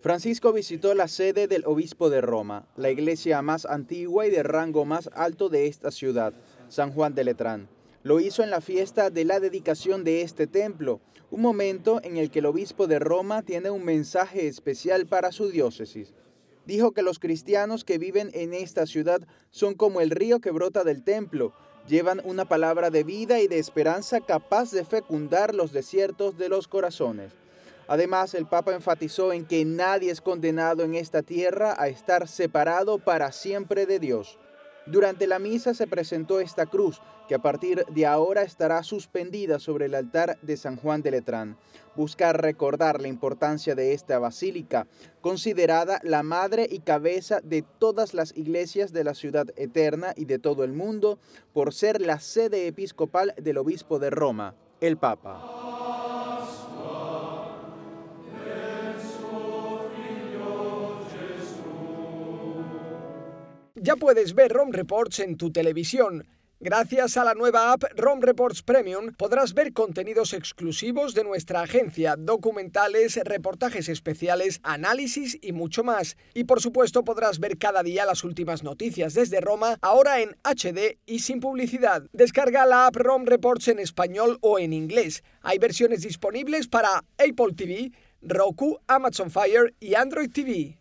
Francisco visitó la sede del obispo de Roma, la iglesia más antigua y de rango más alto de esta ciudad, San Juan de Letrán. Lo hizo en la fiesta de la dedicación de este templo, un momento en el que el obispo de Roma tiene un mensaje especial para su diócesis. Dijo que los cristianos que viven en esta ciudad son como el río que brota del templo, llevan una palabra de vida y de esperanza capaz de fecundar los desiertos de los corazones. Además, el Papa enfatizó en que nadie es condenado en esta tierra a estar separado para siempre de Dios. Durante la misa se presentó esta cruz, que a partir de ahora estará suspendida sobre el altar de San Juan de Letrán. Buscar recordar la importancia de esta basílica, considerada la madre y cabeza de todas las iglesias de la ciudad eterna y de todo el mundo, por ser la sede episcopal del obispo de Roma, el Papa. Ya puedes ver ROM Reports en tu televisión. Gracias a la nueva app ROM Reports Premium podrás ver contenidos exclusivos de nuestra agencia, documentales, reportajes especiales, análisis y mucho más. Y por supuesto podrás ver cada día las últimas noticias desde Roma, ahora en HD y sin publicidad. Descarga la app ROM Reports en español o en inglés. Hay versiones disponibles para Apple TV, Roku, Amazon Fire y Android TV.